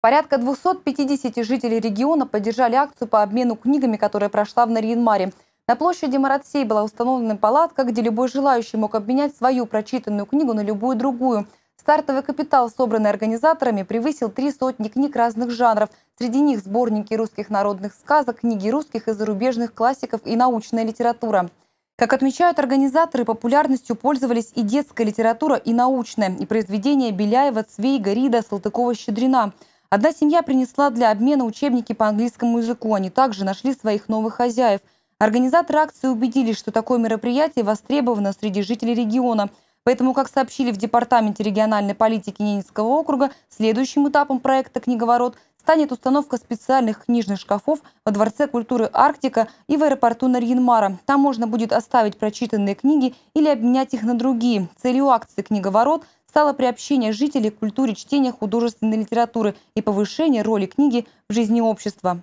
Порядка 250 жителей региона поддержали акцию по обмену книгами, которая прошла в Нарьинмаре. На площади Маратсей была установлена палатка, где любой желающий мог обменять свою прочитанную книгу на любую другую. Стартовый капитал, собранный организаторами, превысил три сотни книг разных жанров. Среди них сборники русских народных сказок, книги русских и зарубежных классиков и научная литература. Как отмечают организаторы, популярностью пользовались и детская литература, и научная, и произведения Беляева, Цвейга, Рида, Салтыкова-Щедрина – Одна семья принесла для обмена учебники по английскому языку. Они также нашли своих новых хозяев. Организаторы акции убедились, что такое мероприятие востребовано среди жителей региона. Поэтому, как сообщили в Департаменте региональной политики Ненецкого округа, следующим этапом проекта «Книговорот» станет установка специальных книжных шкафов во Дворце культуры «Арктика» и в аэропорту Нарьинмара. Там можно будет оставить прочитанные книги или обменять их на другие. Целью акции «Книговорот» стало приобщение жителей к культуре чтения художественной литературы и повышение роли книги в жизни общества.